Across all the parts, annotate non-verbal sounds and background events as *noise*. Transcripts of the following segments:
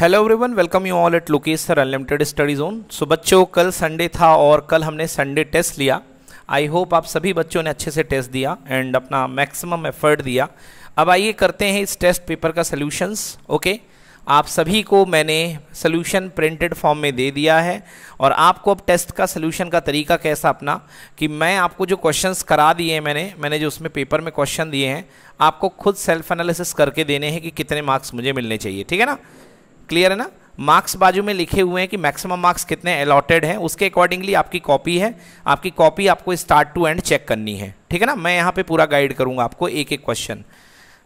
Hello everyone welcome you all at Lokesh sir unlimited study zone so बच्चों कल Sunday था और कल हमने संडे टेस्ट लिया आई होप आप सभी बच्चों ने अच्छे से टेस्ट दिया एंड अपना मैक्सिमम एफर्ट दिया अब आइए करते हैं इस टेस्ट पेपर का सोल्यूशंस ओके okay? आप सभी को मैंने सल्यूशन प्रिंटेड फॉर्म में दे दिया है और आपको अब टेस्ट का सल्यूशन का तरीका कैसा अपना कि मैं आपको जो क्वेश्चन करा दिए हैं मैंने मैंने जो उसमें पेपर में क्वेश्चन दिए हैं आपको खुद सेल्फ एनालिसिस करके देने हैं कि कितने मार्क्स मुझे मिलने चाहिए ठीक है ना क्लियर है ना मार्क्स बाजू में लिखे हुए हैं कि मैक्सिमम मार्क्स कितने अलॉटेड हैं उसके अकॉर्डिंगली आपकी कॉपी है आपकी कॉपी आपको स्टार्ट टू एंड चेक करनी है ठीक है ना मैं यहाँ पे पूरा गाइड करूँगा आपको एक एक क्वेश्चन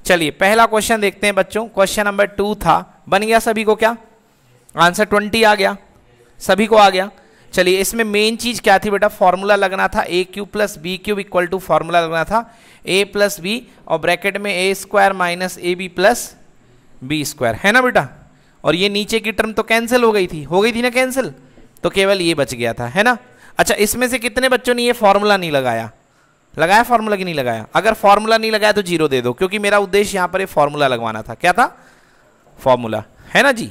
चलिए पहला क्वेश्चन देखते हैं बच्चों क्वेश्चन नंबर टू था बन गया सभी को क्या आंसर ट्वेंटी आ गया सभी को आ गया चलिए इसमें मेन चीज क्या थी बेटा फॉर्मूला लगना था a cube plus b cube equal to formula लगना था ए प्लस बी और ब्रैकेट में a square minus a b plus b square है ना बेटा और ये नीचे की टर्म तो कैंसिल हो गई थी हो गई थी ना कैंसिल तो केवल ये बच गया था है ना अच्छा इसमें से कितने बच्चों ने ये फॉर्मूला नहीं लगाया लगाया फॉर्मूला कि नहीं लगाया अगर फॉर्मूला नहीं लगाया तो जीरो दे दो क्योंकि मेरा उद्देश्य यहाँ पर ये फॉर्मूला लगवाना था क्या था फॉर्मूला है ना जी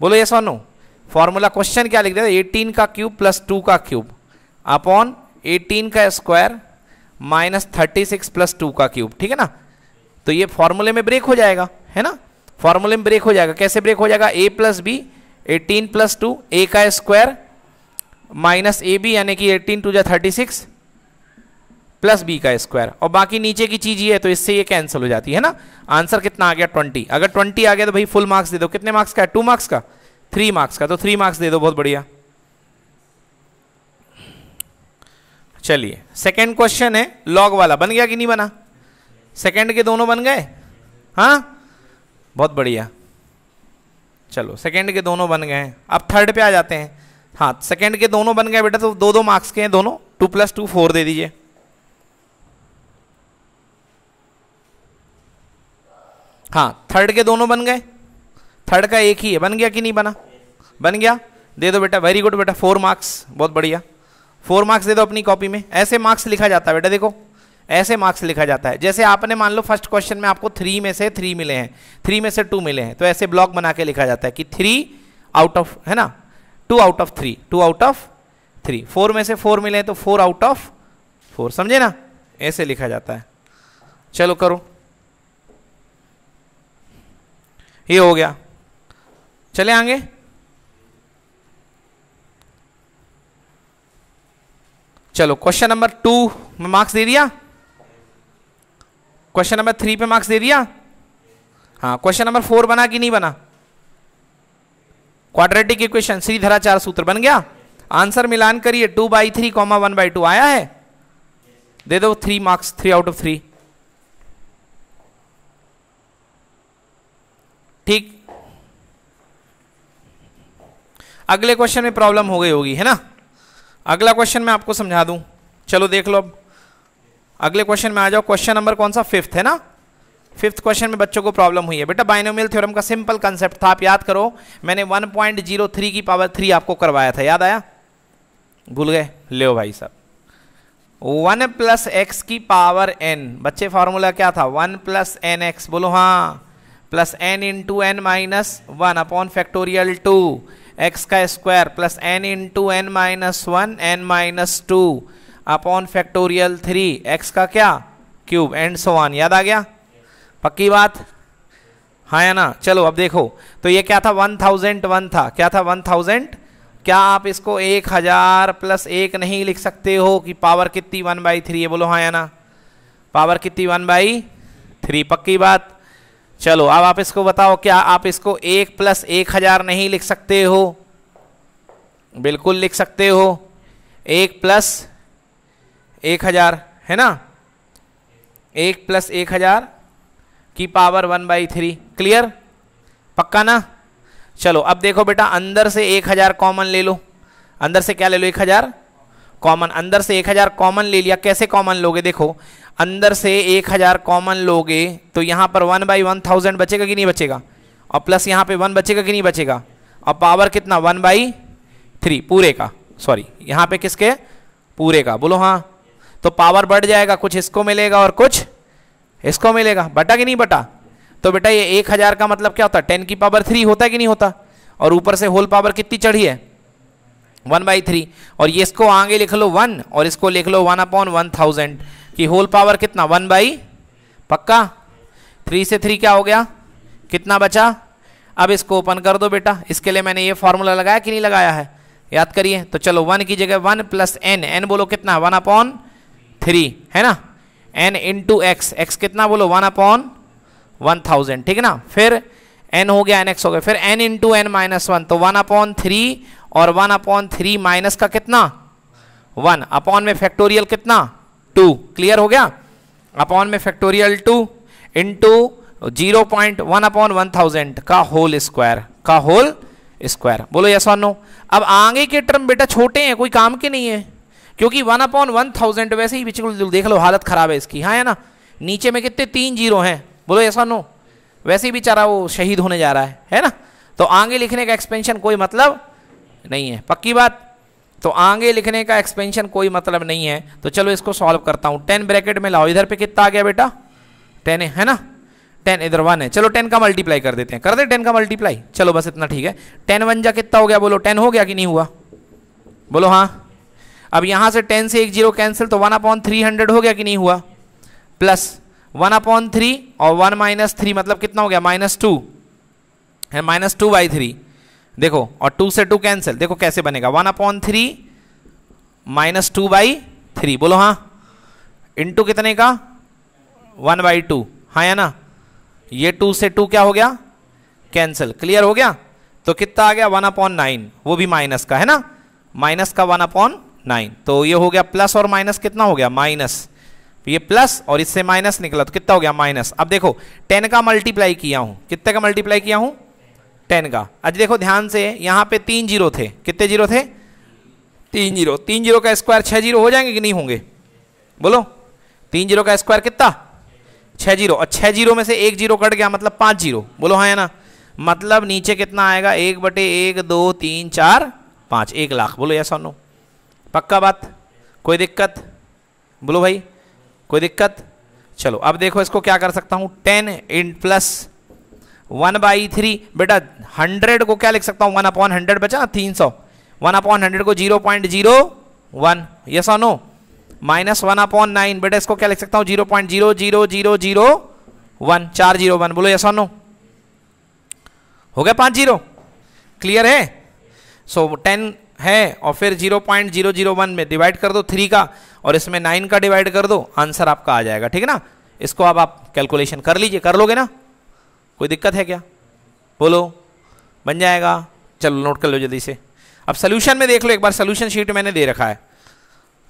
बोलो ये सोनो फॉर्मूला क्वेश्चन क्या लिख दिया एटीन का क्यूब प्लस टू का क्यूब अपॉन एटीन का square minus thirty six plus two का क्यूब ठीक है ना तो ये फॉर्मूले में ब्रेक हो जाएगा है ना फॉर्मूले में ब्रेक हो जाएगा कैसे ब्रेक हो जाएगा a plus b eighteen plus two a का स्क्वायर माइनस ए बी यानी कि एटीन टू जा थर्टी सिक्स प्लस बी का स्क्वायर और बाकी नीचे की चीज ये है तो इससे ये कैंसिल हो जाती है ना आंसर कितना आ गया ट्वेंटी अगर ट्वेंटी आ गया तो भाई फुल मार्क्स दे दो कितने मार्क्स का है टू मार्क्स का थ्री मार्क्स का तो थ्री मार्क्स दे दो बहुत बढ़िया चलिए सेकेंड क्वेश्चन है लॉग वाला बन गया कि नहीं बना सेकेंड के दोनों बन गए हाँ बहुत बढ़िया चलो सेकंड के दोनों बन गए हैं अब थर्ड पे आ जाते हैं हाँ सेकंड के दोनों बन गए बेटा तो दो दो मार्क्स के हैं दोनों टू प्लस टू फोर दे दीजिए हाँ थर्ड के दोनों बन गए थर्ड का एक ही है बन गया कि नहीं बना बन गया दे दो बेटा वेरी गुड बेटा फोर मार्क्स बहुत बढ़िया फोर मार्क्स दे दो अपनी कॉपी में ऐसे मार्क्स लिखा जाता है बेटा देखो ऐसे मार्क्स लिखा जाता है जैसे आपने मान लो फर्स्ट क्वेश्चन में आपको थ्री में से थ्री मिले हैं थ्री में से टू मिले हैं तो ऐसे ब्लॉक बना के लिखा जाता है कि थ्री आउट ऑफ है ना two out of three two out of three four में से फोर मिले हैं तो फोर आउट ऑफ फोर समझे ना ऐसे लिखा जाता है चलो करो ये हो गया चले आगे चलो क्वेश्चन नंबर टू में मार्क्स दे दिया क्वेश्चन नंबर थ्री पे मार्क्स दे दिया हाँ क्वेश्चन नंबर फोर बना कि नहीं बना क्वाड्रेटिक इक्वेशन श्रीधराचार सूत्र बन गया आंसर मिलान करिए two by three comma one by two आया है दे दो three marks three out of three ठीक अगले क्वेश्चन में प्रॉब्लम हो गई होगी है ना अगला क्वेश्चन मैं आपको समझा दूं चलो देख लो अब अगले क्वेश्चन में आ जाओ क्वेश्चन नंबर कौन सा फिफ्थ है ना फिफ्थ क्वेश्चन में बच्चों को प्रॉब्लम हुई है बेटा बाइनोमियल थ्योरम का सिंपल कंसेप्ट था आप याद करो मैंने 1.03 की पावर थ्री आपको करवाया था याद आया भूल गए ले भाई साहब वन प्लस एक्स की पावर एन बच्चे फार्मूला क्या था वन प्लस एन एक्स बोलो हाँ plus n into n minus one upon factorial two x का square plus n into n minus one n minus two upon factorial three x का क्या cube and सोवान याद आ गया पक्की बात हाँ या ना चलो अब देखो तो ये क्या था वन थाउजेंड वन था क्या था वन थाउजेंड क्या आप इसको एक हज़ार प्लस एक नहीं लिख सकते हो कि पावर कितनी वन बाई थ्री है बोलो हाँ या ना पावर कितनी वन बाई थ्री पक्की बात चलो अब आप इसको बताओ क्या आप इसको एक प्लस एक हज़ार नहीं लिख सकते हो बिल्कुल लिख सकते हो एक प्लस एक हज़ार है ना एक प्लस एक हज़ार की power one by three clear पक्का ना चलो अब देखो बेटा अंदर से एक हज़ार कॉमन ले लो अंदर से क्या ले लो एक हज़ार कॉमन अंदर से एक हज़ार कॉमन ले लिया कैसे कॉमन लोगे देखो अंदर से एक हज़ार कॉमन लोगे तो यहाँ पर वन बाई वन थाउजेंड बचेगा कि नहीं बचेगा और प्लस यहाँ पे वन बचेगा कि नहीं बचेगा और पावर कितना वन बाई थ्री पूरे का सॉरी यहाँ पे किसके पूरे का बोलो हाँ तो पावर बढ़ जाएगा कुछ इसको मिलेगा और कुछ इसको मिलेगा बटा कि नहीं बटा तो बेटा ये एक हज़ार का मतलब क्या होता है टेन की पावर थ्री होता है कि नहीं होता और ऊपर से होल पावर कितनी चढ़ी है वन बाई थ्री और ये इसको आगे लिख लो वन और इसको लिख लो वन अपॉन वन थाउजेंड कि होल पावर कितना वन बाई पक्का थ्री से थ्री क्या हो गया कितना बचा अब इसको ओपन कर दो बेटा इसके लिए मैंने ये फॉर्मूला लगाया कि नहीं लगाया है याद करिए तो चलो वन की जगह वन प्लस एन एन बोलो कितना वन अपॉन थ्री है ना n into x x कितना बोलो वन अपॉन वन थाउजेंड ठीक है ना फिर एन हो गया एन एक्स हो गया फिर n into n minus one तो वन अपॉन थ्री और वन अपॉन थ्री माइनस का कितना वन अपॉन में फैक्टोरियल कितना टू क्लियर हो गया अपॉन में factorial two into zero point one upon one thousand का होल स्क्वायर का होल स्क्वायर बोलो यस और नो अब आगे के टर्म बेटा छोटे हैं कोई काम के नहीं है क्योंकि वन अपॉन वन थाउजेंड वैसे ही बिल्कुल देख लो हालत ख़राब है इसकी हाँ है ना नीचे में कितने तीन जीरो हैं बोलो ऐसा नो वैसे ही बेचारा वो शहीद होने जा रहा है है ना तो आगे लिखने का एक्सपेंशन कोई मतलब नहीं है पक्की बात तो आगे लिखने का एक्सपेंशन कोई मतलब नहीं है तो चलो इसको सॉल्व करता हूँ टेन ब्रैकेट में लाओ इधर पे कितना आ गया बेटा टेन है, है ना टेन इधर वन है चलो टेन का मल्टीप्लाई कर देते हैं कर दे टेन का मल्टीप्लाई चलो बस इतना ठीक है टेन वन जा कितना हो गया बोलो टेन हो गया कि नहीं हुआ बोलो हाँ अब यहां से टेन से एक जीरो कैंसिल तो वन अपॉन थ्री हंड्रेड हो गया कि नहीं हुआ प्लस वन अपॉन थ्री और वन माइनस थ्री मतलब कितना हो गया माइनस टू है माइनस टू बाई थ्री देखो और टू से टू कैंसिल देखो कैसे बनेगा one upon three minus two by three बोलो हाँ इंटू कितने का वन बाई टू हाँ या ना ये टू से टू क्या हो गया कैंसिल क्लियर हो गया तो कितना आ गया वन अपॉन नाइन वो भी माइनस का है ना माइनस का वन अपॉन नाइन तो ये हो गया प्लस और माइनस कितना हो गया माइनस तो ये प्लस और इससे माइनस निकला तो कितना हो गया माइनस अब देखो टेन का मल्टीप्लाई किया हूं कितने का मल्टीप्लाई किया हूं टेन का अच्छा देखो ध्यान से यहां पे तीन जीरो थे कितने जीरो थे तीन जीरो तीन जीरो का स्क्वायर छह जीरो हो जाएंगे कि नहीं होंगे बोलो तीन जीरो का स्क्वायर कितना छह जीरो और छह जीरो में से एक जीरो कट गया मतलब पांच जीरो बोलो हाँ है ना मतलब नीचे कितना आएगा एक बटे एक दो तीन चार पांच एक लाख बोलो या और नो पक्का बात कोई दिक्कत बोलो भाई कोई दिक्कत चलो अब देखो इसको क्या कर सकता हूँ ten in plus one by three बेटा हंड्रेड को क्या लिख सकता हूँ वन अपॉन हंड्रेड बचा तीन सौ वन अपॉन हंड्रेड को zero point zero one yes no minus one upon nine बेटा इसको क्या लिख सकता हूँ zero point zero zero zero zero one चार जीरो वन बोलो यस सो नो हो गया पाँच जीरो क्लियर है सो टेन है और फिर 0.001 में डिवाइड कर दो थ्री का और इसमें नाइन का डिवाइड कर दो आंसर आपका आ जाएगा ठीक है ना इसको अब आप कैलकुलेशन कर लीजिए कर लोगे ना कोई दिक्कत है क्या बोलो बन जाएगा चलो नोट कर लो जल्दी से अब सोल्यूशन में देख लो एक बार सोल्यूशन शीट मैंने दे रखा है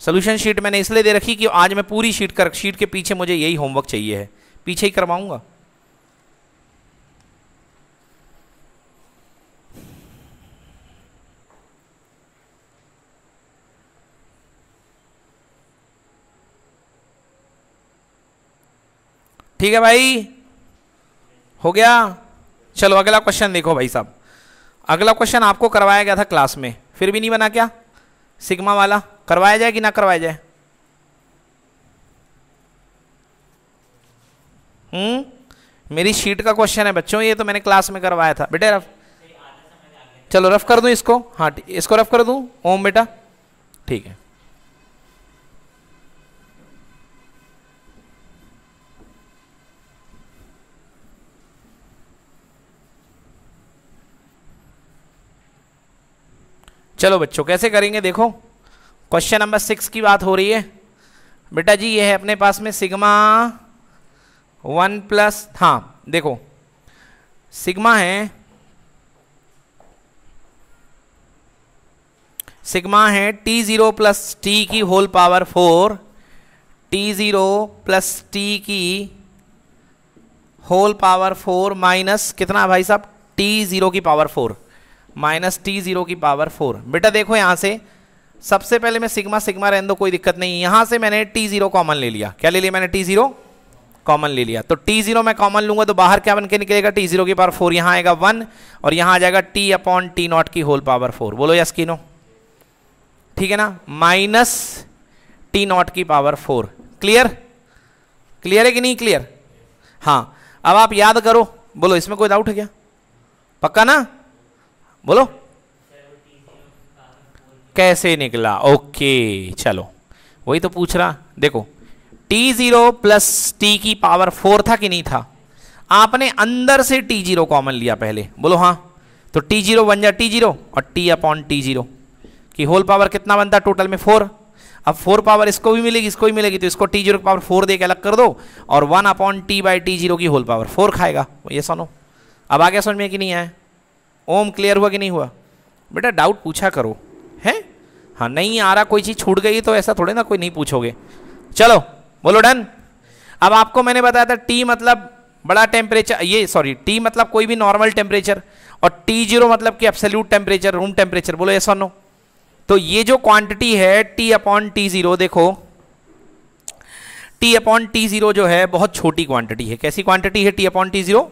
सोल्यूशन शीट मैंने इसलिए दे रखी कि आज मैं पूरी शीट कर शीट के पीछे मुझे यही होमवर्क चाहिए है पीछे ही करवाऊंगा ठीक है भाई हो गया चलो अगला क्वेश्चन देखो भाई साहब अगला क्वेश्चन आपको करवाया गया था क्लास में फिर भी नहीं बना क्या सिग्मा वाला करवाया जाए कि ना करवाया जाए हम्म मेरी शीट का क्वेश्चन है बच्चों ये तो मैंने क्लास में करवाया था बेटे रफ चलो रफ कर दूं इसको हाँ इसको रफ कर दूं ओम बेटा ठीक है चलो बच्चों कैसे करेंगे देखो क्वेश्चन नंबर सिक्स की बात हो रही है बेटा जी ये है अपने पास में सिग्मा वन प्लस हाँ देखो सिग्मा है सिग्मा है टी ज़ीरो प्लस टी की whole power four T zero plus T की होल पावर फोर माइनस कितना भाई साहब टी ज़ीरो की power four minus T zero की पावर फोर बेटा देखो यहां से सबसे पहले मैं सिग्मा सिग्मा रहने दो कोई दिक्कत नहीं यहां से मैंने टी जीरो कॉमन ले लिया क्या ले लिया मैंने टी जीरो कॉमन ले लिया तो टी जीरो मैं कॉमन लूंगा तो बाहर क्या बन के निकलेगा टी जीरो की पावर फोर यहां आएगा वन और यहां आ जाएगा टी अपॉन टी नॉट की होल पावर फोर बोलो यस की नो ठीक है ना माइनस टी नॉट की पावर फोर क्लियर क्लियर है कि नहीं क्लियर हाँ अब आप याद करो बोलो इसमें कोई डाउट है क्या पक्का ना बोलो कैसे निकला ओके चलो वही तो पूछ रहा देखो टी जीरो प्लस टी की पावर फोर था कि नहीं था आपने अंदर से टी जीरो कॉमन लिया पहले बोलो हाँ तो टी जीरो बन जा टी जीरो और टी अपॉन टी जीरो की होल पावर कितना बनता टोटल में फोर अब फोर पावर इसको भी मिलेगी इसको भी मिलेगी तो इसको टी जीरो पावर फोर दे के अलग कर दो और one upon T by T zero की होल पावर फोर खाएगा ये सुनो अब आगे समझ में कि नहीं आया ओम क्लियर हुआ कि नहीं हुआ बेटा डाउट पूछा करो हैं हाँ नहीं आ रहा कोई चीज़ छूट गई तो ऐसा थोड़े ना कोई नहीं पूछोगे चलो बोलो डन अब आपको मैंने बताया था टी मतलब बड़ा टेम्परेचर ये सॉरी टी मतलब कोई भी नॉर्मल टेम्परेचर और टी जीरो मतलब कि एब्सोल्यूट टेम्परेचर रूम टेम्परेचर बोलो ऐसा नो तो ये जो क्वांटिटी है टी अपॉन टी जीरो देखो टी अपॉन टी जीरो जो है बहुत छोटी क्वांटिटी है कैसी क्वांटिटी है टी अपॉन टी जीरो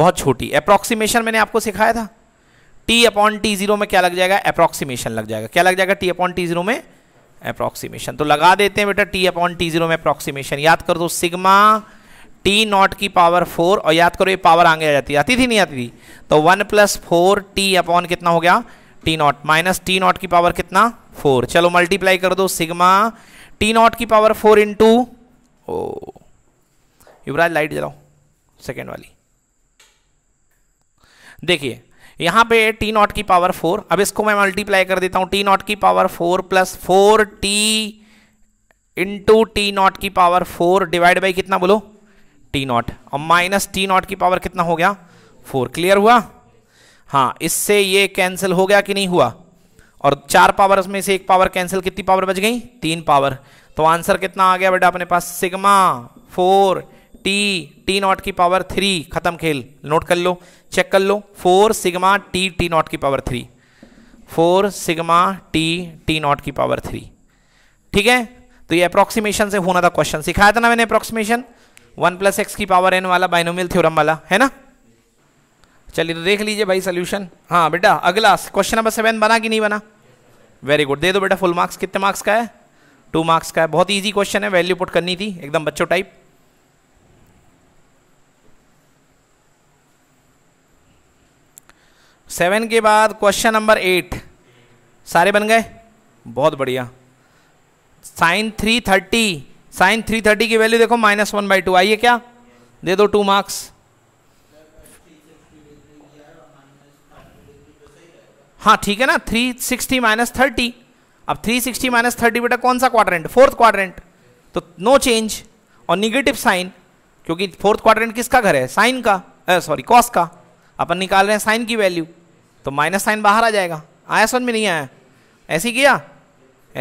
बहुत छोटी अप्रॉक्सीमेशन मैंने आपको सिखाया था टी अपॉन टी जीरो में क्या लग जाएगा अप्रॉक्सीमेशन लग जाएगा क्या लग जाएगा टी अपॉन टी जीरो में अप्रॉक्सीमेशन तो लगा देते हैं बेटा टी अपॉन टी जीरो में अप्रोक्सीमेशन याद कर दो सिग्मा टी नॉट की पावर फोर और याद करो ये पावर आगे आ जाती आती थी नहीं आती थी तो one plus four T upon कितना हो गया T naught minus T naught की पावर कितना फोर चलो मल्टीप्लाई कर दो सिग्मा टी नॉट की पावर फोर इंटू ओ युवराज लाइट जलाओ सेकेंड वाली देखिए यहाँ पे टी नॉट की पावर फोर अब इसको मैं मल्टीप्लाई कर देता हूँ टी नॉट की power four plus four T into T naught की पावर फोर डिवाइड बाई कितना बोलो टी नॉट और माइनस टी नॉट की पावर कितना हो गया फोर क्लियर हुआ हाँ इससे ये कैंसिल हो गया कि नहीं हुआ और चार पावर में से एक पावर कैंसिल कितनी पावर बच गई तीन पावर तो आंसर कितना आ गया बेटा अपने पास sigma four T T naught की पावर थ्री खत्म खेल नोट कर लो चेक कर लो four sigma T T naught की power three four sigma T T naught की पावर थ्री ठीक है तो ये अप्रोक्सीमेशन से होना था क्वेश्चन सिखाया था ना मैंने अप्रोक्सीमेशन वन प्लस एक्स की पावर एन वाला बाइनोमियल थ्योरम वाला है ना चलिए तो देख लीजिए भाई सोल्यूशन हाँ बेटा अगला क्वेश्चन नंबर सेवन बना कि नहीं बना वेरी गुड दे दो बेटा फुल मार्क्स कितने मार्क्स का है टू मार्क्स का है बहुत ईजी क्वेश्चन है वैल्यू पुट करनी थी एकदम बच्चों टाइप सेवन के बाद क्वेश्चन नंबर एट सारे बन गए बहुत बढ़िया sine three thirty sine three thirty की वैल्यू देखो माइनस वन बाई टू आइए क्या दे दो टू मार्क्स हाँ ठीक है ना थ्री सिक्सटी माइनस थर्टी अब थ्री सिक्सटी माइनस थर्टी बेटा कौन सा क्वाड्रेंट फोर्थ क्वाड्रेंट तो नो चेंज और निगेटिव साइन क्योंकि फोर्थ क्वाड्रेंट किसका घर है साइन का सॉरी कॉस का अपन निकाल रहे हैं साइन की वैल्यू तो माइनस साइन बाहर आ जाएगा आया समझ में नहीं आया ऐसे किया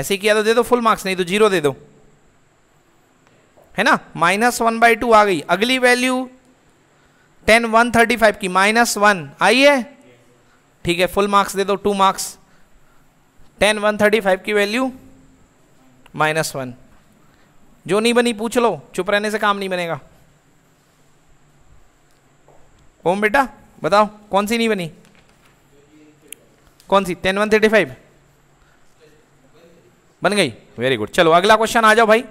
ऐसे किया तो दे दो फुल मार्क्स नहीं तो जीरो दे दो है ना माइनस वन बाई टू आ गई अगली value tan one thirty five की माइनस वन आई है ठीक है फुल मार्क्स दे दो two marks tan one thirty five की वैल्यू माइनस वन जो नहीं बनी पूछ लो चुप रहने से काम नहीं बनेगा ओम बेटा बताओ कौन सी नहीं बनी कौन सी टेन वन थर्टी फाइव बन गई वेरी गुड चलो अगला क्वेश्चन आ जाओ भाई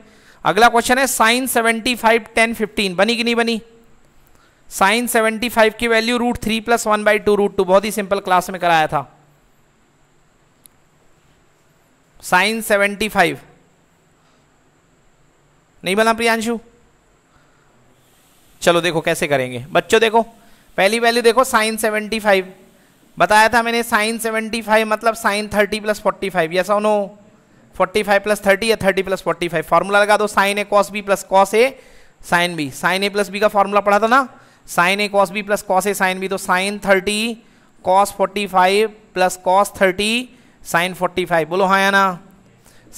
अगला क्वेश्चन है sine seventy five tan fifteen बनी कि नहीं बनी साइन सेवेंटी फाइव की value root three plus one by two root two बहुत ही सिंपल क्लास में कराया था साइन सेवेंटी फाइव नहीं बना प्रियांशु चलो देखो कैसे करेंगे बच्चों देखो पहली वैल्यू देखो साइन सेवेंटी फाइव बताया था मैंने साइन 75 मतलब साइन 30 प्लस फोर्टी फाइव या सोनो फोर्टी फाइव प्लस थर्टी या thirty plus forty five formula लगा दो sine A cos B plus cos A sine B sine A plus B का फॉर्मूला पढ़ा था ना sine A cos B plus cos A sine B तो sine thirty cos forty five plus cos thirty sine forty five बोलो हाँ या ना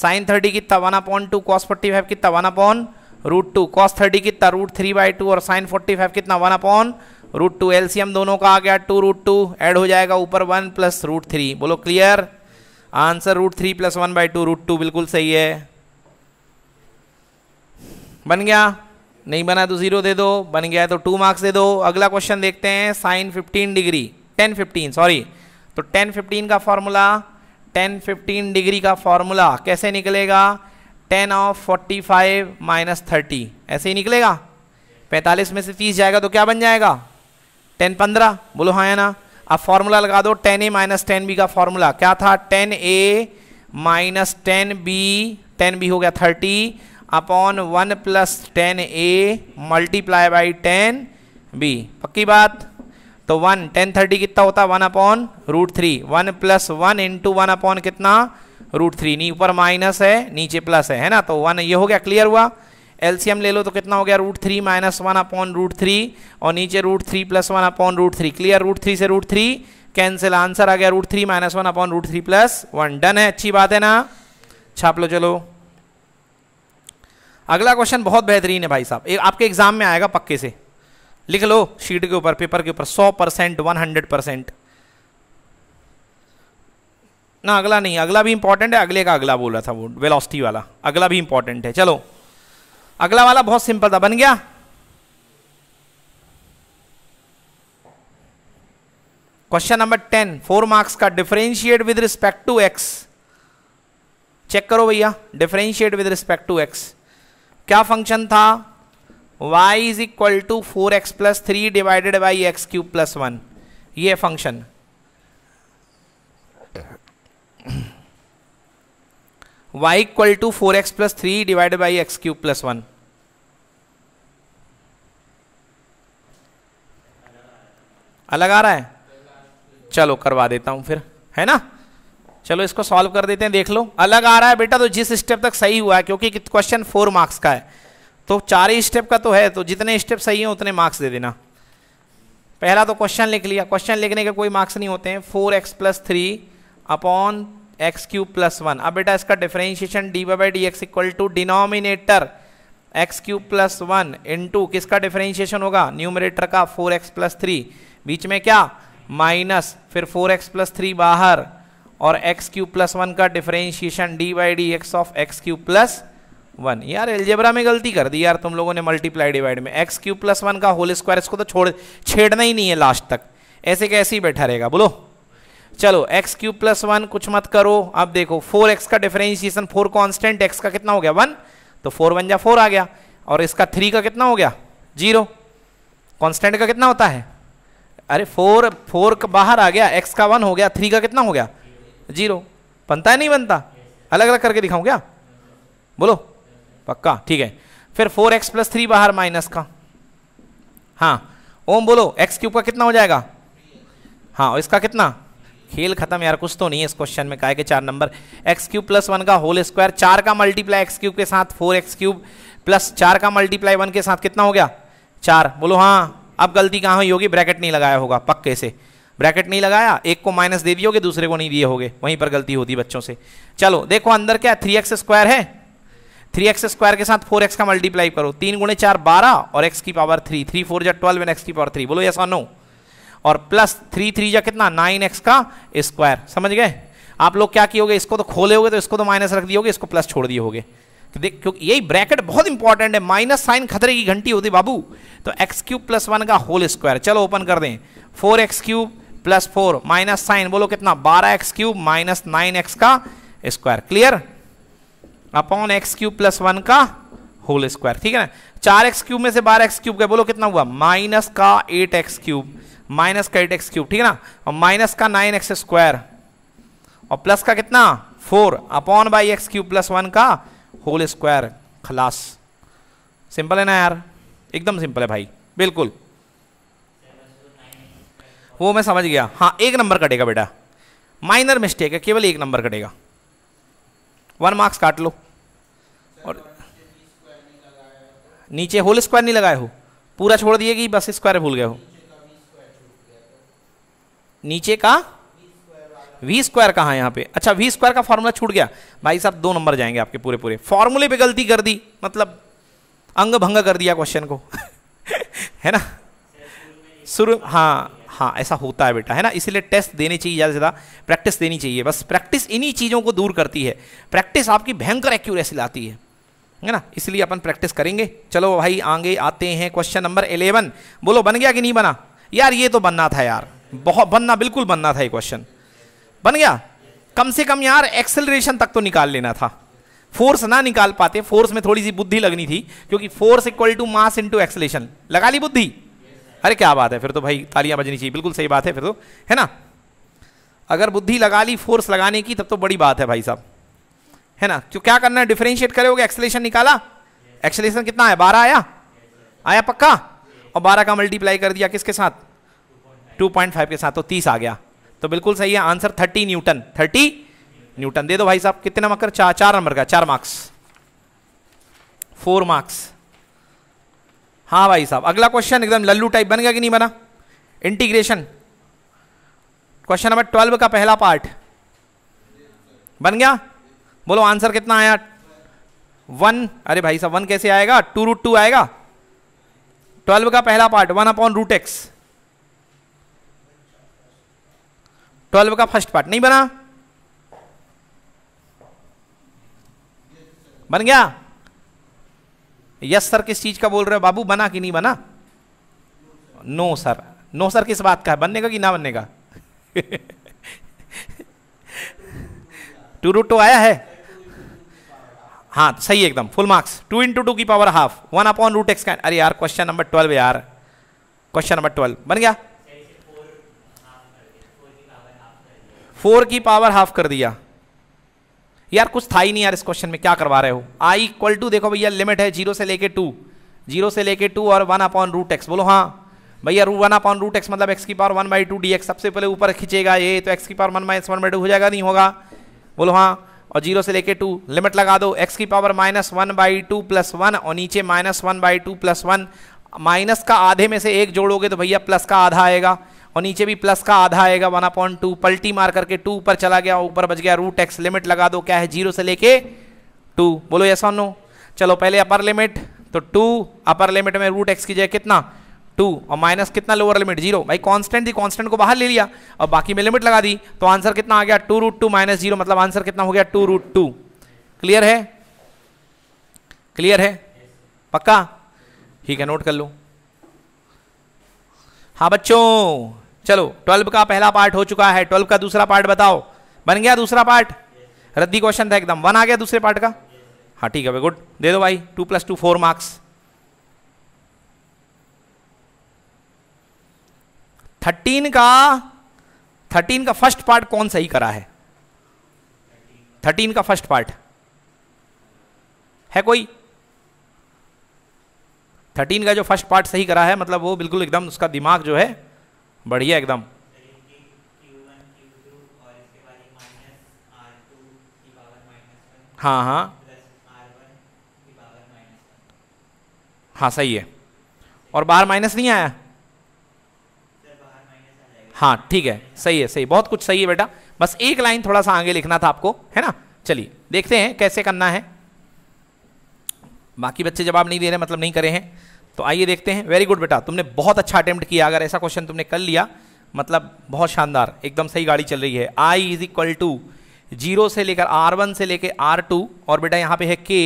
sine thirty कितना one upon two cos forty five कितना one upon root two cos thirty कितना root three by two और sine forty five कितना one upon root two LCM दोनों का आ गया टू रूट टू एड हो जाएगा ऊपर वन प्लस रूट थ्री बोलो clear answer root three plus one by two root two बिल्कुल सही है बन गया नहीं बना तो जीरो दे दो बन गया तो टू मार्क्स दे दो अगला क्वेश्चन देखते हैं sine fifteen degree tan fifteen sorry तो टेन फिफ्टीन का फॉर्मूला टेन फिफ्टीन डिग्री का फॉर्मूला कैसे निकलेगा tan of forty five minus thirty ऐसे ही निकलेगा पैंतालीस में से तीस जाएगा तो क्या बन जाएगा टेन पंद्रह बोलो हाँ या ना अब फॉर्मूला लगा दो tan A minus tan B का फॉर्मूला क्या था tan A minus tan B tan B हो गया thirty upon one plus tan A multiply by tan B पक्की बात तो वन टेन थर्टी कितना होता one upon root three one plus one into one upon कितना रूट थ्री नहीं ऊपर माइनस है नीचे प्लस है है ना तो वन ये हो गया क्लियर हुआ एलसीएम ले लो तो कितना हो गया root three minus one upon root three और नीचे root three plus one upon root three clear root three से रूट थ्री कैंसिल आंसर आ गया root three minus one upon root three plus one done है अच्छी बात है ना छाप लो चलो अगला क्वेश्चन बहुत बेहतरीन है भाई साहब एक आपके एग्जाम में आएगा पक्के से लिख लो शीट के ऊपर पेपर के ऊपर सौ परसेंट वन हंड्रेड परसेंट ना अगला नहीं अगला भी इंपॉर्टेंट है अगले का अगला बोल रहा था वो वेलोसिटी वाला अगला भी इंपॉर्टेंट है चलो अगला वाला बहुत सिंपल था बन गया question number ten four marks का differentiate with respect to X check करो भैया differentiate with respect to X क्या फंक्शन था y is equal to four X plus three divided by X cube plus one ये function y equal to four X plus three divided by X cube plus one अलग आ रहा है चलो करवा देता हूँ फिर है ना चलो इसको सॉल्व कर देते हैं देख लो अलग आ रहा है बेटा तो जिस स्टेप तक सही हुआ है क्योंकि क्वेश्चन फोर मार्क्स का है तो चार ही स्टेप का तो है तो जितने स्टेप सही हैं उतने मार्क्स दे देना पहला तो क्वेश्चन लिख लिया क्वेश्चन लिखने के कोई मार्क्स नहीं होते हैं four X plus three upon X cube plus one अब बेटा इसका differentiation D by D X equal to denominator X cube plus one into किसका डिफरेंशिएशन होगा न्यूमरेटर का फोर एक्स प्लस थ्री बीच में क्या माइनस फिर फोर एक्स प्लस थ्री बाहर और एक्स क्यू प्लस वन का differentiation D by D X of X cube plus one यार एल्जेब्रा में गलती कर दी यार तुम लोगों ने मल्टीप्लाई डिवाइड में एक्स क्यू प्लस वन का होल स्क्वायर इसको तो छोड़ छेड़ना ही नहीं है लास्ट तक ऐसे कैसे ही बैठा रहेगा बोलो चलो एक्स क्यू प्लस वन कुछ मत करो अब देखो फोर एक्स का डिफरेंशिएशन फोर कॉन्स्टेंट एक्स का कितना हो गया वन तो फोर वन जा फोर आ गया और इसका थ्री का कितना हो गया जीरो कॉन्स्टेंट का कितना होता है अरे फोर फोर का बाहर आ गया एक्स का वन हो गया थ्री का कितना हो गया जीरो बनता है नहीं बनता अलग अलग करके दिखाऊं क्या बोलो पक्का ठीक है फिर फोर एक्स प्लस थ्री बाहर माइनस का हाँ ओम बोलो एक्स क्यूब का कितना हो जाएगा हाँ और इसका कितना खेल खत्म यार कुछ तो नहीं है इस क्वेश्चन में कहा कि चार number X cube plus one का होल स्क्वायर चार का मल्टीप्लाई एक्स क्यूब के साथ फोर एक्स क्यूब प्लस चार का मल्टीप्लाई वन के साथ कितना हो गया चार बोलो हाँ अब गलती कहाँ हुई होगी ब्रैकेट नहीं लगाया होगा पक्के से ब्रैकेट नहीं लगाया एक को माइनस दे दियोगे दूसरे को नहीं दिए होगे वहीं पर गलती होती बच्चों से चलो देखो अंदर क्या थ्री एक्स स्क्वायर है थ्री एक्स स्क्वायर के साथ फोर एक्स का मल्टीप्लाई करो तीन गुणे चार बारह और एक्स की पावर थ्री थ्री फोर जा ट्वेल्व एंड एक्स की पावर थ्री बोलो ऐसा नो और प्लस थ्री थ्री जा कितना नाइन एक्स का स्क्वायर समझ गए आप लोग क्या किए इसको तो खोले होगे तो इसको तो माइनस रख दिए इसको प्लस छोड़ दिए होगे क्योंकि यही ब्रैकेट बहुत इंपॉर्टेंट है माइनस साइन खतरे की घंटी होती बाबू तो एक्स क्यूब प्लस वन का होल स्क्वायर चलो ओपन कर दें four X cube plus four minus sign बोलो कितना बारह X cube minus nine X का square clear upon X cube plus one का होल स्क्वायर ठीक है ना चार एक्स क्यूब में से बारह एक्स क्यूब का बोलो कितना हुआ माइनस का एट एक्स क्यूब माइनस का एट एक्स क्यूब ठीक है ना और माइनस का नाइन एक्स स्क्वायर और प्लस का कितना four upon by X cube plus one का होल स्क्वायर खलास सिंपल है ना यार एकदम सिंपल है भाई बिल्कुल वो मैं समझ गया हाँ एक नंबर कटेगा बेटा माइनर मिस्टेक है केवल एक नंबर कटेगा वन मार्क्स काट लो और नीचे होल स्क्वायर नहीं लगाए हो पूरा छोड़ दिए कि बस स्क्वायर भूल गए हो नीचे का वी स्क्वायर कहाँ यहाँ पे अच्छा वी स्क्वायर का फॉर्मूला छूट गया भाई साहब दो नंबर जाएंगे आपके पूरे पूरे फॉर्मूले पे गलती कर दी मतलब अंग भंग कर दिया क्वेश्चन को *laughs* है ना शुरू हाँ हाँ ऐसा होता है बेटा है ना इसीलिए टेस्ट देने चाहिए ज़्यादा से ज़्यादा प्रैक्टिस देनी चाहिए बस प्रैक्टिस इन्हीं चीज़ों को दूर करती है प्रैक्टिस आपकी भयंकर एक्यूरेसी लाती है है ना इसलिए अपन प्रैक्टिस करेंगे चलो भाई आगे आते हैं क्वेश्चन नंबर इलेवन बोलो बन गया कि नहीं बना यार ये तो बनना था यार बहुत बनना बिल्कुल बनना था ये क्वेश्चन बन गया कम से कम यार एक्सेलरेशन तक तो निकाल लेना था फोर्स ना निकाल पाते फोर्स में थोड़ी सी बुद्धि लगनी थी क्योंकि force equal to mass into acceleration लगा ली बुद्धि yes, अरे क्या बात है फिर तो भाई तालियां बजनी चाहिए बिल्कुल सही बात है फिर तो है ना अगर बुद्धि लगा ली फोर्स लगाने की तब तो बड़ी बात है भाई साहब है ना तो क्या करना है डिफ्रेंशिएट करोगे एक्सेलेशन निकाला एक्सेलेशन yes. कितना है बारह आया yes, आया पक्का और बारह का मल्टीप्लाई कर दिया किसके साथ टू पॉइंट फाइव के साथ तो तीस आ गया तो बिल्कुल सही है answer thirty newton thirty newton दे दो भाई साहब कितने नंबर चार चार नंबर का चार मार्क्स फोर मार्क्स हाँ भाई साहब अगला क्वेश्चन एकदम लल्लू टाइप बन गया कि नहीं बना इंटीग्रेशन क्वेश्चन नंबर ट्वेल्व का पहला पार्ट बन गया बोलो आंसर कितना आया वन अरे भाई साहब वन कैसे आएगा टू रूट टू आएगा ट्वेल्व का पहला part one upon root X twelve का फर्स्ट पार्ट नहीं बना बन गया यस सर किस चीज का बोल रहे हो बाबू बना कि नहीं बना नो सर नो सर किस बात का है बनने का कि ना बनने का टू रूट टू आया है हाँ सही एकदम full marks two into two की power half one upon root X का अरे यार क्वेश्चन नंबर ट्वेल्व यार क्वेश्चन नंबर ट्वेल्व बन गया फोर की पावर हाफ कर दिया यार कुछ था ही नहीं यार इस क्वेश्चन में क्या करवा रहे हो आई इक्वल टू देखो भैया लिमिट है जीरो से लेके टू जीरो से लेके टू और वन अपॉन रूट एक्स बोलो हाँ भैया रू वन अपॉन रूट एक्स मतलब एक्स की power one by two D X सबसे पहले ऊपर खींचेगा ये तो एक्स की power one minus one by two हो जाएगा नहीं होगा बोलो हाँ और जीरो से लेके टू लिमिट लगा दो एक्स की power minus one by two plus one और नीचे minus one by two plus one minus का आधे में से एक जोड़ोगे तो भैया प्लस का आधा आएगा और नीचे भी प्लस का आधा आएगा वन अपॉइंट टू पल्टी मार करके टू ऊपर चला गया ऊपर बच गया रूट एक्स लिमिट लगा दो क्या है जीरो से लेके टू बोलो ये सोनो नो चलो पहले अपर लिमिट तो टू अपर लिमिट में रूट एक्स की जगह कितना टू और माइनस कितना लोअर लिमिट जीरो भाई कांस्टेंट थी कांस्टेंट को बाहर ले लिया और बाकी में लिमिट लगा दी तो आंसर कितना आ गया two root two minus zero मतलब आंसर कितना हो गया टू रूट टू क्लियर है क्लियर है पक्का ठीक है नोट कर लो हाँ बच्चों चलो ट्वेल्व का पहला पार्ट हो चुका है ट्वेल्व का दूसरा पार्ट बताओ बन गया दूसरा पार्ट रद्दी क्वेश्चन था एकदम वन आ गया दूसरे पार्ट का हाँ ठीक है भाई गुड दे दो भाई two plus two four marks thirteen का थर्टीन का फर्स्ट पार्ट कौन सही करा है थर्टीन का फर्स्ट पार्ट है कोई थर्टीन का जो फर्स्ट पार्ट सही करा है मतलब वो बिल्कुल एकदम उसका दिमाग जो है बढ़िया एकदम हाँ हाँ हाँ सही है और बाहर माइनस नहीं आया हाँ ठीक है सही है सही बहुत कुछ सही है बेटा बस एक लाइन थोड़ा सा आगे लिखना था आपको है ना चलिए देखते हैं कैसे करना है बाकी बच्चे जवाब नहीं दे रहे मतलब नहीं करे हैं तो आइए देखते हैं वेरी गुड बेटा तुमने बहुत अच्छा अटेम्प्ट किया अगर ऐसा क्वेश्चन तुमने कर लिया मतलब बहुत शानदार एकदम सही गाड़ी चल रही है I is equal to zero से लेकर आर वन से लेकर आर टू और बेटा यहाँ पे है k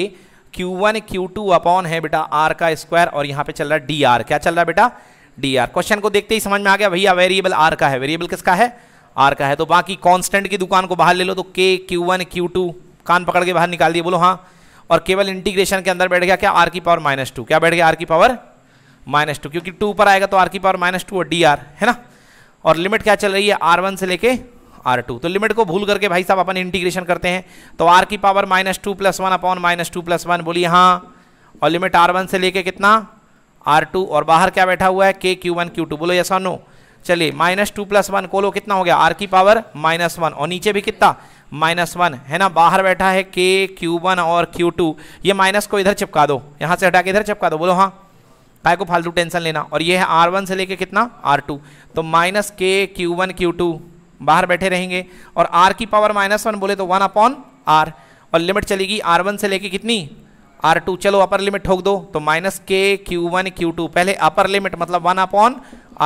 q one q two upon है बेटा आर का स्क्वायर और यहाँ पे चल रहा है डी आर क्या चल रहा है बेटा डी आर क्वेश्चन को देखते ही समझ में आ गया भैया वेरिएबल आर का है वेरिएबल किसका है आर का है तो बाकी कॉन्स्टेंट की दुकान को बाहर ले लो तो k q one q two कान पकड़ के बाहर निकाल दिए बोलो हाँ और केवल इंटीग्रेशन के अंदर बैठ गया क्या आर की पावर माइनस टू क्या बैठ गया आर की पावर माइनस टू क्योंकि टू पर आएगा तो आर की पावर माइनस टू और डी आर है ना और लिमिट क्या चल रही है आर वन से लेके आर टू तो लिमिट को भूल करके भाई साहब अपन इंटीग्रेशन करते हैं तो आर की power minus two plus one upon minus two plus one बोलिए हाँ और लिमिट आर वन से लेके कितना आर टू और बाहर क्या बैठा हुआ है k q one q two बोलो यस और नो चलिए माइनस टू प्लस वन को लो कितना हो गया आर की पावर माइनस वन और नीचे भी कितना माइनस वन है ना बाहर बैठा है के क्यू वन और क्यू टू ये माइनस को इधर चिपका दो यहाँ से हटा के इधर चिपका दो बोलो हाँ काय को फालतू टेंशन लेना और ये है आर वन से लेके कितना आर टू तो minus k q one q two बाहर बैठे रहेंगे और आर की पावर माइनस वन बोले तो वन अपॉन आर और लिमिट चलेगी आर वन से लेके कितनी आर टू चलो अपर लिमिट ठोक दो तो minus k q one q two पहले अपर लिमिट मतलब one upon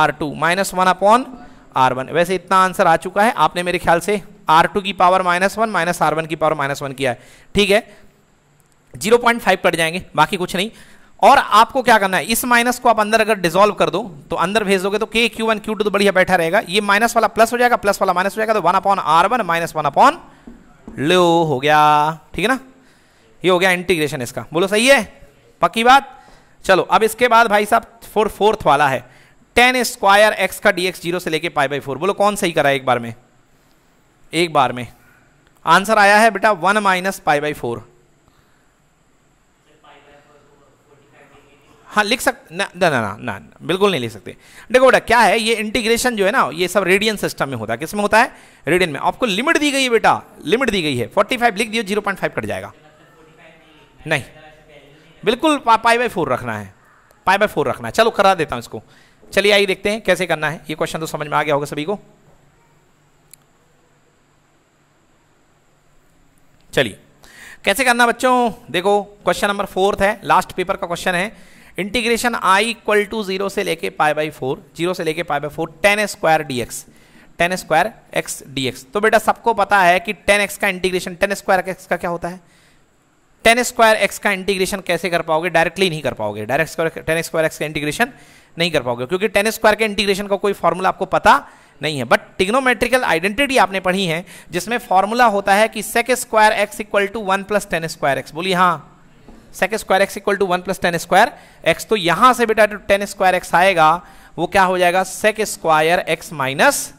r two minus one upon r one वैसे इतना आंसर आ चुका है आपने मेरे ख्याल से आर टू की power minus one minus r one की पावर माइनस वन किया है ठीक है जीरो पॉइंट फाइव कट जाएंगे बाकी कुछ नहीं और आपको क्या करना है इस माइनस को आप अंदर अगर डिजोल्व कर दो तो अंदर भेज दोगे तो k q one q to तो बढ़िया बैठा रहेगा ये माइनस वाला प्लस हो जाएगा प्लस वाला माइनस हो जाएगा तो one upon r one minus one upon लो हो गया ठीक है ना ये हो गया इंटीग्रेशन इसका बोलो सही है पक्की बात चलो अब इसके बाद भाई साहब फोर फोर्थ वाला है टेन स्क्वायर एक्स का डी एक्स जीरो से लेके पाई बाई फोर बोलो कौन सही करा है एक बार में एक बार में आंसर आया है बेटा one minus pi by four हाँ लिख सकते ना ना ना ना बिल्कुल नहीं लिख सकते देखो बेटा क्या है ये इंटीग्रेशन जो है ना ये सब रेडियन सिस्टम में होता है किसमें होता है रेडियन में आपको लिमिट दी गई है बेटा लिमिट दी गई है 45 लिख दियो 0.5 कट जाएगा नहीं बिल्कुल पाई बाई फोर रखना है पाई बाई फोर रखना है चलो करा देता हूं इसको चलिए आइए देखते हैं कैसे करना है ये क्वेश्चन तो समझ में आ गया होगा सभी को चलिए कैसे करना बच्चों देखो क्वेश्चन नंबर फोर्थ है लास्ट पेपर का क्वेश्चन है integration I equal to zero से लेके पाई बाई फोर जीरो से लेके pi by four tan square d x tan square x d x तो बेटा सबको पता है कि टेन एक्स का इंटीग्रेशन टेन स्क्वायर एक्स का क्या होता है टेन स्क्वायर एक्स का इंटीग्रेशन कैसे कर पाओगे डायरेक्टली नहीं कर पाओगे direct square ten square x का इंटीग्रेशन नहीं कर पाओगे क्योंकि टेन स्क्वायर के इंटीग्रेशन का कोई फॉर्मूला आपको पता नहीं है बट टिग्नोमेट्रिकल आइडेंटिटी आपने पढ़ी है जिसमें फॉर्मूला होता है कि sec square x equal to one plus tan square x बोलिए हाँ sec square x equal to one plus tan square x तो यहां से बेटा टेन स्क्वायर एक्स आएगा वो क्या हो जाएगा sec square x minus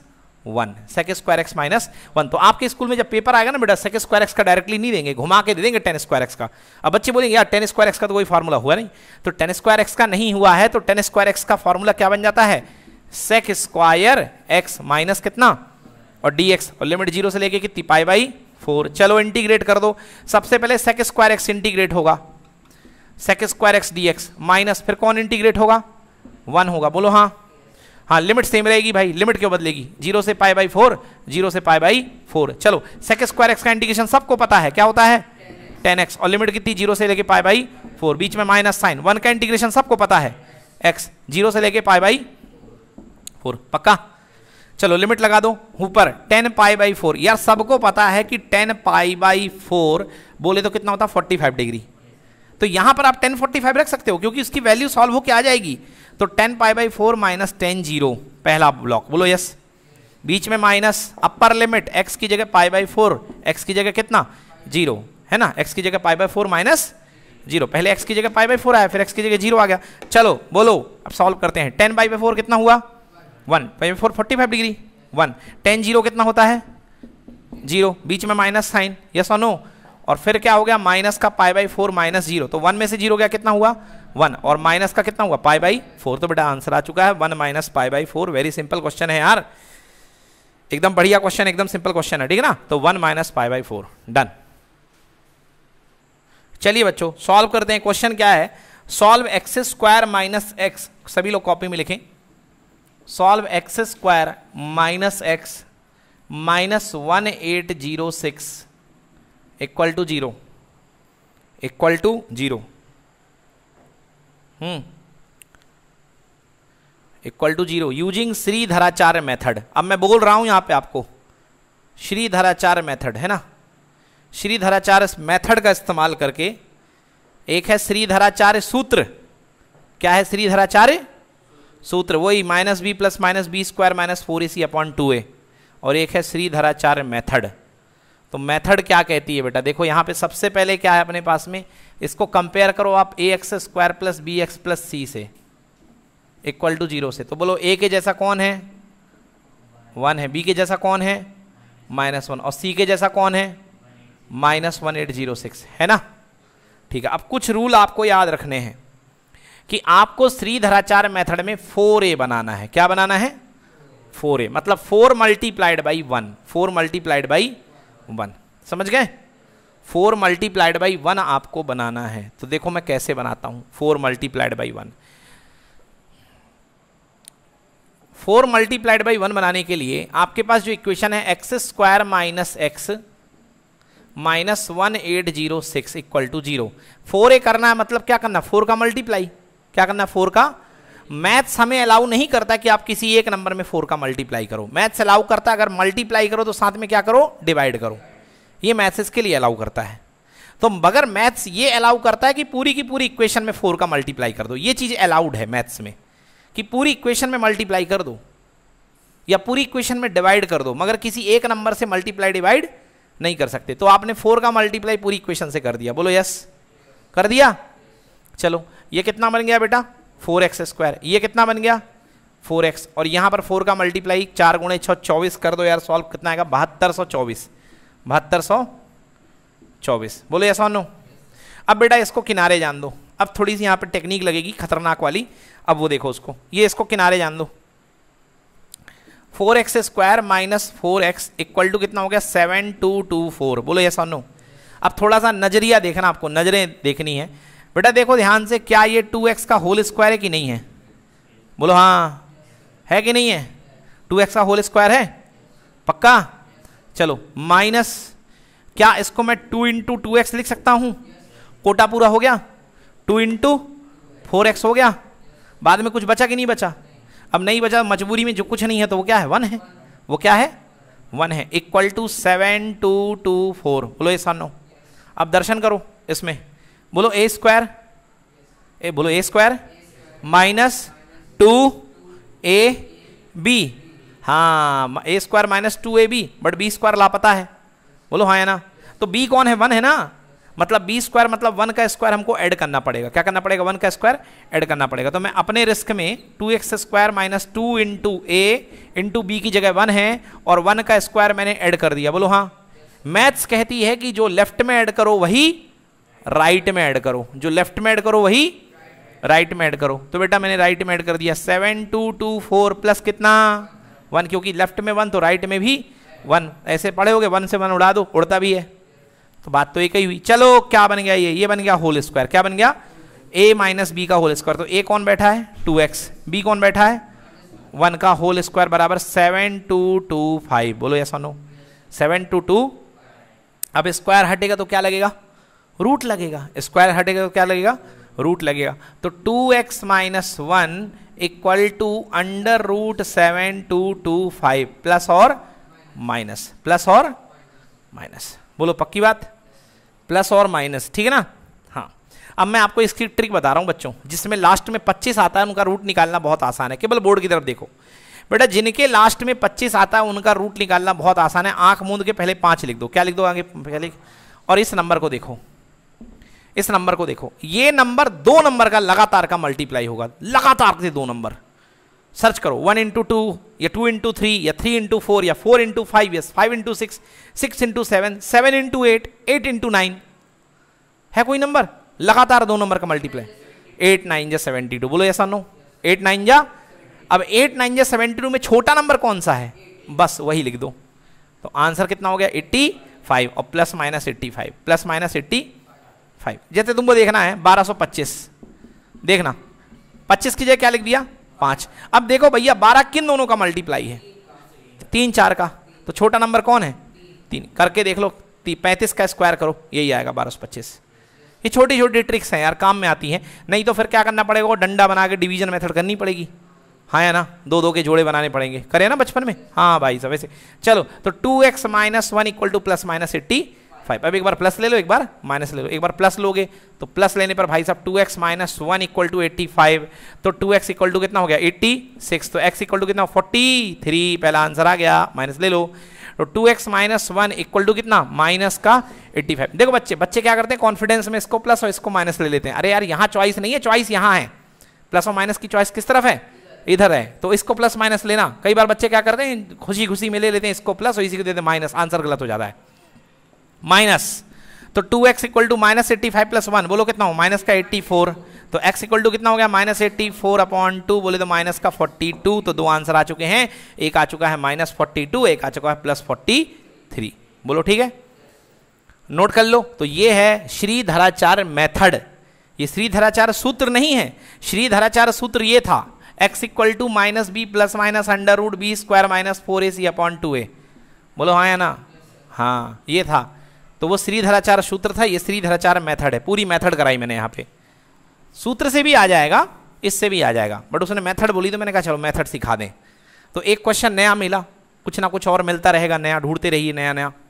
one sec square x minus one तो आपके स्कूल में जब पेपर आएगा ना बेटा सेक स्क्वायर एक्स का डायरेक्टली नहीं देंगे घुमा के दे देंगे टेन स्क्वायर एक्स का अब बच्चे बोलेंगे यार टेन स्क्वायर एक्स का तो कोई फार्मूला हुआ नहीं तो टेन स्क्वायर एक्स का नहीं हुआ है तो टेन स्क्वायर एक्स का फॉर्मूला क्या बन जाता है सेक स्क्वायर एक्स माइनस कितना और डी एक्स और लिमिट जीरो से लेके कितनी पाई बाई फोर चलो इंटीग्रेट कर दो सबसे पहले सेक स्क्वायर एक्स इंटीग्रेट होगा sec square x d x minus फिर कौन इंटीग्रेट होगा वन होगा बोलो हाँ हाँ लिमिट सेम रहेगी भाई लिमिट क्यों बदलेगी जीरो से पाई बाई फोर जीरो से पाई बाई फोर चलो सेक स्क्वायर एक्स का इंडिकेशन सबको पता है क्या होता है टेन एक्स और लिमिट कितनी जीरो से लेके पाई बाई फोर बीच में माइनस साइन वन का इंटीग्रेशन सबको पता है एक्स जीरो से लेके पाई बाई फोर पक्का चलो लिमिट लगा दो ऊपर टेन पाई बाई फोर यार सबको पता है कि टेन पाई बाई फोर बोले तो कितना होता है फोर्टी फाइव डिग्री तो यहां पर आप टेन फोर्टी फाइव रख सकते हो क्योंकि उसकी वैल्यू सॉल्व होकर आ जाएगी तो tan pi by four minus tan zero पहला ब्लॉक बोलो यस बीच में माइनस अपर लिमिट एक्स की जगह पाई बाई फोर एक्स की जगह कितना जीरो है ना एक्स की जगह pi by four minus zero पहले एक्स की जगह पाई बाई फोर आया फिर एक्स की जगह जीरो आ गया चलो बोलो अब सॉल्व करते हैं टेन बाई बाई फोर कितना हुआ one pi by four forty five degree one tan zero कितना होता है जीरो बीच में माइनस साइन यस और नो और फिर क्या हो गया माइनस का pi by four minus zero तो वन में से जीरो गया कितना हुआ वन और माइनस का कितना हुआ पाई बाई फोर तो बेटा आंसर आ चुका है one minus pi by four very simple question है यार एकदम बढ़िया क्वेश्चन एकदम सिंपल क्वेश्चन है ठीक है ना तो one minus pi by four done चलिए बच्चों सॉल्व करते हैं क्वेश्चन क्या है solve x square minus x सभी लोग कॉपी में लिखें solve x square minus x minus one eight zero six equal to zero equal to zero hmm. Equal to zero using Shridharacharya method अब मैं बोल रहा हूं यहां पे आपको श्रीधराचार्य मेथड है ना श्रीधराचार्य मेथड का इस्तेमाल करके एक है श्रीधराचार्य सूत्र क्या है श्रीधराचार्य सूत्र वही minus b plus minus b square minus four a c upon two a और एक है श्रीधराचार्य मेथड तो मेथड क्या कहती है बेटा देखो यहाँ पे सबसे पहले क्या है अपने पास में इसको कंपेयर करो आप a x square plus b x plus c से इक्वल टू जीरो से तो बोलो ए के जैसा कौन है वन है बी के जैसा कौन है माइनस वन और सी के जैसा कौन है minus one eight zero six है ना ठीक है अब कुछ रूल आपको याद रखने हैं कि आपको श्रीधराचार्य मेथड में फोर ए बनाना है क्या बनाना है फोर ए मतलब four multiplied by one four multiplied by one समझ गए फोर मल्टीप्लाइड बाई वन आपको बनाना है तो देखो मैं कैसे बनाता हूं four multiplied by one four multiplied by one बनाने के लिए आपके पास जो इक्वेशन है x square minus x minus one eight zero six equal to zero four a करना है मतलब क्या करना फोर का मल्टीप्लाई क्या करना फोर का मैथ्स हमें अलाउ नहीं करता कि आप किसी एक नंबर में फोर का मल्टीप्लाई करो मैथ्स अलाउ करता है अगर मल्टीप्लाई करो तो साथ में क्या करो डिवाइड करो ये मैथ्स इसके लिए अलाउ करता है तो मगर मैथ्स ये अलाउ करता है कि पूरी की पूरी इक्वेशन में फोर का मल्टीप्लाई कर दो ये चीज़ अलाउड है मैथ्स में कि पूरी इक्वेशन में मल्टीप्लाई कर दो या पूरी इक्वेशन में डिवाइड कर दो मगर किसी एक नंबर से मल्टीप्लाई डिवाइड नहीं कर सकते तो आपने फोर का मल्टीप्लाई पूरी इक्वेशन से कर दिया बोलो यस कर दिया चलो ये कितना बन गया बेटा फोर एक्स स्क्वायर ये कितना बन गया फोर एक्स और यहाँ पर फोर का मल्टीप्लाई चार गुणे छः चौबीस कर दो यार सॉल्व कितना आएगा बहत्तर सौ चौबीस बहत्तर सौ चौबीस बोलो यस नो अब बेटा इसको किनारे जान दो अब थोड़ी सी यहाँ पर टेक्निक लगेगी खतरनाक वाली अब वो देखो उसको ये इसको किनारे जान दो four x square minus four x equal to कितना हो गया सेवन टू टू फोर बोलो ये नो अब थोड़ा सा नजरिया देखना आपको नज़रें देखनी है बेटा देखो ध्यान से क्या ये टू एक्स का होल स्क्वायर है कि नहीं है बोलो हाँ है कि नहीं है टू एक्स का होल स्क्वायर है पक्का चलो माइनस क्या इसको मैं टू इंटू टू एक्स लिख सकता हूँ कोटा पूरा हो गया टू इंटू फोर एक्स हो गया बाद में कुछ बचा कि नहीं बचा अब नहीं बचा मजबूरी में जो कुछ नहीं है तो वो क्या है वन है वो क्या है वन है equal to seven two two four बोलो ये सानो अब दर्शन करो इसमें बोलो ए स्क्वायर ए बोलो a square minus two a b हाँ a square minus two a b but b square लापता है बोलो हाँ है ना तो बी कौन है वन है ना मतलब बी स्क्वायर मतलब वन का स्क्वायर हमको ऐड करना पड़ेगा क्या करना पड़ेगा वन का स्क्वायर ऐड करना पड़ेगा तो मैं अपने रिस्क में two x square minus two into a into b की जगह वन है और वन का स्क्वायर मैंने ऐड कर दिया बोलो हाँ मैथ्स कहती है कि जो लेफ्ट में ऐड करो वही राइट में ऐड करो जो लेफ्ट में ऐड करो वही राइट में ऐड करो तो बेटा मैंने राइट में ऐड कर दिया seven two two four plus कितना वन क्योंकि लेफ्ट में वन तो राइट में भी वन ऐसे पड़े होगे वन से वन उड़ा दो उड़ता भी है तो बात तो एक ही हुई चलो क्या बन गया ये ये बन गया होल स्क्वायर क्या बन गया ए माइनस बी का होल स्क्वायर तो ए कौन बैठा है टू एक्स बी कौन बैठा है वन का होल स्क्वायर बराबर सेवन टू टू फाइव बोलो ऐसा नो सेवन टू टू अब स्क्वायर हटेगा तो क्या लगेगा रूट लगेगा स्क्वायर हटेगा तो क्या लगेगा रूट लगेगा तो two x minus one equal to under root seven two two five plus और माइनस प्लस और माइनस बोलो पक्की बात प्लस और माइनस ठीक है ना हाँ अब मैं आपको इसकी ट्रिक बता रहा हूँ बच्चों जिसमें लास्ट में पच्चीस आता है उनका रूट निकालना बहुत आसान है केवल बोर्ड की तरफ देखो बेटा जिनके लास्ट में पच्चीस आता है उनका रूट निकालना बहुत आसान है आंख मूंद के पहले पाँच लिख दो क्या लिख दो आगे पहले और इस नंबर को देखो इस नंबर को देखो ये नंबर दो नंबर का लगातार का मल्टीप्लाई होगा लगातार से दो नंबर सर्च करो वन इंटू टू या टू इंटू थ्री या थ्री इंटू फोर या फोर इंटू फाइव या five into six six into seven seven into eight eight into nine है कोई नंबर लगातार दो नंबर का मल्टीप्लाई एट नाइन या सेवेंटी टू बोलो ऐसा नो एट नाइन या अब एट नाइन या सेवेंटी टू में छोटा नंबर कौन सा है बस वही लिख दो तो आंसर कितना हो गया एट्टी फाइव और plus minus eighty five plus minus eighty five जैसे तुमको देखना है बारह सौ पच्चीस देखना पच्चीस की जगह क्या लिख दिया पाँच अब देखो भैया बारह किन दोनों का मल्टीप्लाई है तीन चार का तो छोटा नंबर कौन है तीन करके देख लो पैंतीस का स्क्वायर करो यही आएगा बारह सौ पच्चीस ये छोटी छोटी ट्रिक्स हैं यार काम में आती हैं नहीं तो फिर क्या करना पड़ेगा वो डंडा बना के डिवीजन मेथड करनी पड़ेगी हाँ है ना दो दो के जोड़े बनाने पड़ेंगे करें ना बचपन में हाँ भाई सब ऐसे चलो तो two x minus one equal to plus minus eighty five अब एक बार प्लस ले लो एक बार माइनस ले लो एक बार प्लस लोगे तो प्लस लेने पर भाई साहब two x minus one equal to eighty five तो टू एक्स इक्वल टू कितना हो गया एट्टी सिक्स तो एक्स इक्वल टू कितना फोर्टी थ्री पहला आंसर आ गया माइनस ले लो तो two x minus one equal to कितना माइनस का एट्टी फाइव देखो बच्चे बच्चे क्या करते हैं कॉन्फिडेंस में इसको प्लस और इसको माइनस ले लेते हैं अरे यार यहाँ चॉइस नहीं है चॉइस यहाँ है प्लस और माइनस की चॉइस किस तरफ है इधर है तो इसको प्लस माइनस लेना कई बार बच्चे क्या करते हैं खुशी खुशी में ले लेते हैं इसको प्लस और इसी को देते माइनस आंसर गलत हो जाता है माइनस तो two x equal to minus eighty five plus one बोलो कितना हो माइनस का एट्टी फोर तो x इक्वल टू कितना हो गया minus eighty four upon two बोले तो माइनस का फोर्टी टू तो दो आंसर आ चुके हैं एक आ चुका है माइनस फोर्टी टू एक आ चुका है प्लस फोर्टी थ्री बोलो ठीक है नोट कर लो तो ये है श्रीधराचार्य मेथड ये श्रीधराचार्य सूत्र नहीं है श्रीधराचार्य सूत्र ये था x equal to minus b plus minus under root b square minus four a c upon two a बोलो हाँ या ना हाँ ये था तो वो श्रीधराचार सूत्र था ये श्रीधराचार मेथड है पूरी मेथड कराई मैंने यहाँ पे सूत्र से भी आ जाएगा इससे भी आ जाएगा बट उसने मेथड बोली तो मैंने कहा चलो मेथड सिखा दें तो एक क्वेश्चन नया मिला कुछ ना कुछ और मिलता रहेगा नया ढूंढते रहिए नया नया